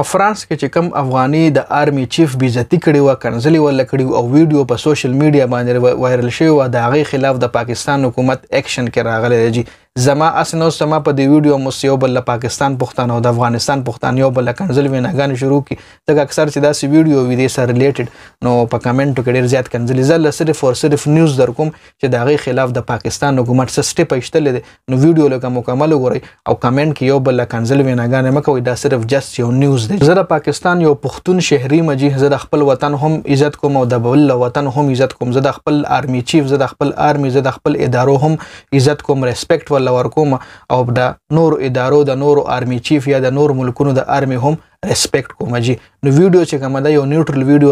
په فرانس کې چې کم افغاني د آرمی چیف بیزتی کړي و کنځلې ول کړي او ویډیو په سوشل میډیا باندې وایرل شوی و د هغه خلاف د پاکستان حکومت اکشن کې راغلی دی زما اسنو سما په دی ویډیو مو سیو بل پاکستان پښتون او د افغانستان پښتون یو بل کنزل ویناګان شروع کی تک اکثر چې داسې ویډیو وی دې سره ریلیټډ نو په کمنټ کې ډیر زیات کنزل زل صرف او صرف نیوز در کوم چې دا غي خلاف د پاکستان حکومت سره سټپ ایشتل دي نو ویډیو لکه مکمل وګورئ او کمنټ کې یو بل کنزل ویناګان مکوې دا صرف جست یو نیوز دی زه د پاکستان یو پښتون شهري مجي زه د خپل وطن هم عزت کوم او د بل وطن هم عزت کوم زه د خپل آرمی چیف زه د خپل آرمی زه د خپل ادارو هم عزت کوم ریسپیکټ الله ورکوم او د نور ادارو د نور آرمی چیف یا د نور ملکونو د آرمی هم ರೆಸ್ಪೆಕ್ಟ್ کومه جی نو ویډیو چې کومه دا یو نیوټرل ویډیو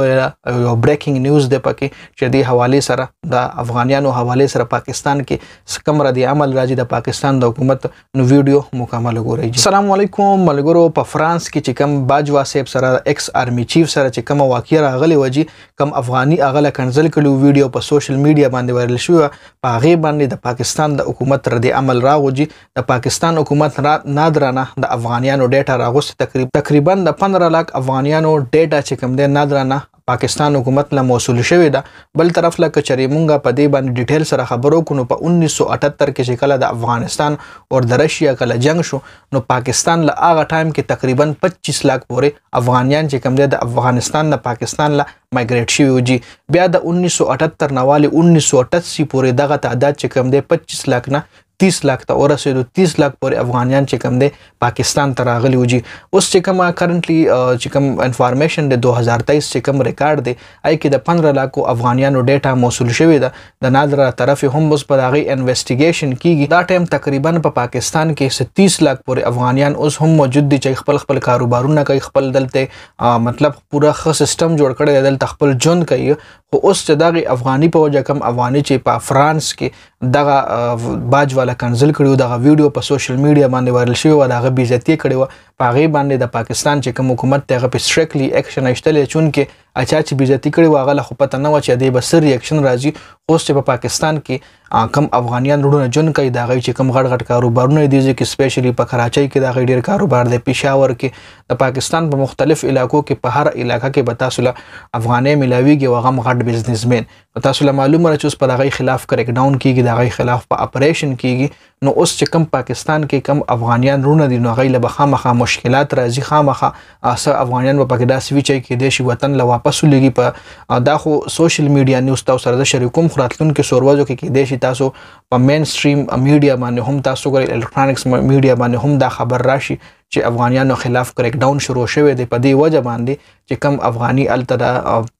یو بریکینګ نیوز دی پکې چې دی حواله سره د افغانانو حواله سره پاکستان کې کم را دي عمل راځي د پاکستان د حکومت نو ویډیو مکمل وګورئ جی السلام علیکم ملګرو په فرانس کې چې کم باجوا صاحب سره ایکس آرمی چیف سره چې کومه واقعي راغلی وږي کم افغاني اغله کنزل کړي ویډیو په سوشل میډیا باندې وایرل شو په هغه باندې د پاکستان د حکومت ردی عمل راغوږي د پاکستان حکومت را نادرانه د افغانانو ډیټا راغوست تقریبا تقریبا د 15 لک افغانانو ډیټا چې کوم دی نادرانه پاکستان حکومت له موصول شوې ده بل طرف لکه چرې مونږه په دې باندې ډیټیل سره خبرو کونو په 1978 کې چې کله د افغانستان او د رشیا کله جنگ شو نو پاکستان له هغه ټایم کې تقریبا 25 لک پورې افغانیان چې کوم دي د افغانستان نه پاکستان له مایګریټ شوی وږي بیا د 1978 نه والی 1988 پورې دغه تعداد چې کوم دي 25 لک نه 30 لک ته ورسېدو 30 لک پورې افغانان چې کوم دي پاکستان ته راغلي وږي اوس چې کومه کرنٹلی چې کوم انفارمیشن د 2023 چې کوم ریکارډ دی آی کې د 15 لکو افغانانو ډیټا موصول شوی دی د نادره طرف هم اوس په دغه انویسټیګیشن کیږي دا ټایم تقریبا په پاکستان کې 30 لک پورې افغانان اوس هم موجود دي چې خپل خپل کاروبارونه کوي خپل دلته مطلب پوره خ سیستم جوړ کړی دی دلته خپل ژوند کوي خو اوس چې دغه افغاني په وجه کم افغاني چې په فرانس کې دغه باجوال والا کنزل کړیو دغه ویډیو په سوشل میډیا باندې وایرل شوی و دغه بیزتی کړی و پاغي باندې د پاکستان چې کوم حکومت ته په سټریکلی اکشن اشتلې چون کې اچا چې بیزتی کړي واغله خو پته نه و چې د بسر ریاکشن راځي اوس چې په پاکستان کې کم افغانیان رونه جون کوي دا غي چې کم غټ غټ کاروبارونه دي چې سپیشلی په کراچۍ کې دا غي ډیر کاروبار دی پېښور کې د پاکستان په مختلف علاقو کې په هر علاقه کې بتاسله افغانې ملاويږي او غم غټ بزنسمن بتاسله معلومه چې اوس په دغه خلاف کریک ډاون کیږي دغه خلاف په اپریشن کیږي نو اوس چې کم پاکستان کې کم افغانیان رونه دي نو غي له بخامه مشکلات راځي خامخه اسه افغانان په پکې داسې ویچي کې د شي وطن له واپس لګي په دا خو سوشل میډیا نیوز تاسو سره د شریکوم خراتلون کې سوروازو کې کې د شي تاسو په مین سټریم میډیا باندې هم تاسو ګر الکترونکس میډیا باندې هم دا خبر راشي چې افغانانو خلاف کریک ډاون شروع شوه دی په دې وجه باندې چې کم افغاني التدا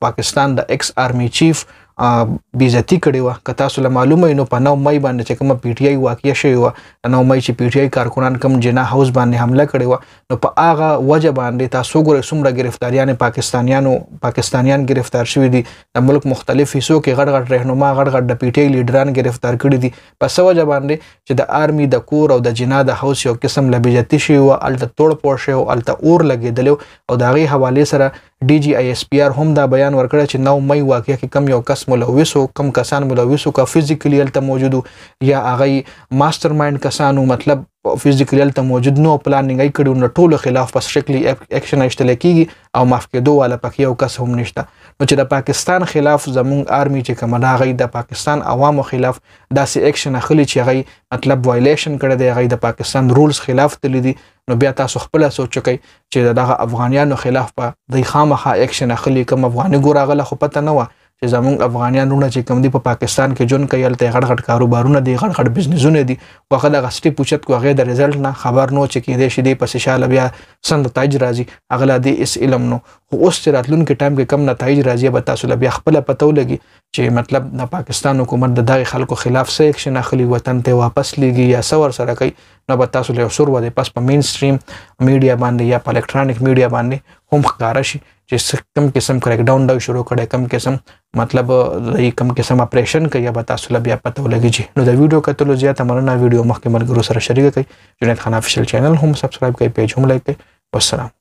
پاکستان د ایکس آرمی چیف بیزتی کړې و که تاسو له معلومه نو په 9 مې باندې چې کوم پی ټ آی واقعیا شوی و 9 مې چې پی ټ آی کارکونان کم جنا هاوس باندې حمله کړې و نو په هغه وجه باندې تاسو ګورې څومره گرفتاریان پاکستانیانو پاکستانیان گرفتار شوی دي د ملک مختلف حصو کې غړ غړ رهنما غړ غړ د پی ټ آی لیډران گرفتار کړي دي په سو وجه باندې چې د آرمی د کور او د جنا د هاوس یو قسم لبیجتی شوی و ال د توړ پوه شوی او ال د اور لګیدل او د هغه حواله سره ډي جی آی اس پی آر هم دا بیان ورکړی چې 9 مئی واقعیا کې کم یو کس ملوثو کم کسان ملوثو کا فزیکلی الته موجودو یا هغه ماستر مایند کسانو مطلب فزیکلی هلته موجود نو پلان نه کړي نو ټولو خلاف په شکلی اکشن اشتل کیږي او معاف کېدو والا پکې یو کس هم نشته نو چې د پاکستان خلاف زمونږ آرمی چې کوم راغی د پاکستان عوامو خلاف داسې اکشن اخلي چې غي مطلب وایلیشن کړي دی غي د پاکستان رولز خلاف تللی دي نو بیا تاسو خپل سوچ کوي چې دغه افغانانو خلاف په د خامخا اکشن اخلي کوم افغاني ګوراغله خو پته نه و چې زمونږ افغانانونه چې کم دي په پا پاکستان کې جون کوي الته غړ غړ کاروبارونه دي غړ غړ بزنسونه دي واخه د غسټي پوښت کو هغه د رزلټ نه خبر نو چې کې دې شې دې پس شاله بیا سند تاج راځي اغلا دې اس علم نو خو اوس چې راتلونکي ټایم کې کم نتایج راځي به تاسو له بیا خپل پته ولګي چې مطلب د پاکستان حکومت د دغه خلکو خلاف څه اکشن اخلي وطن ته واپس لګي یا څور سره کوي نو به تاسو له سور وده پس په مین سټریم میډیا باندې یا په الکترونیک میډیا باندې هم ښکارا شي چې کم قسم کریک ډاون دا شروع کړي کم قسم مطلب د کم قسم اپریشن کوي به تاسو له بیا پته ولګي چې نو د ویډیو کتلو زیاته مننه ویډیو مخکې ملګرو سره شریک کړئ جنید خان افیشل چینل هم سبسکرایب کړئ پیج هم لایک کړئ والسلام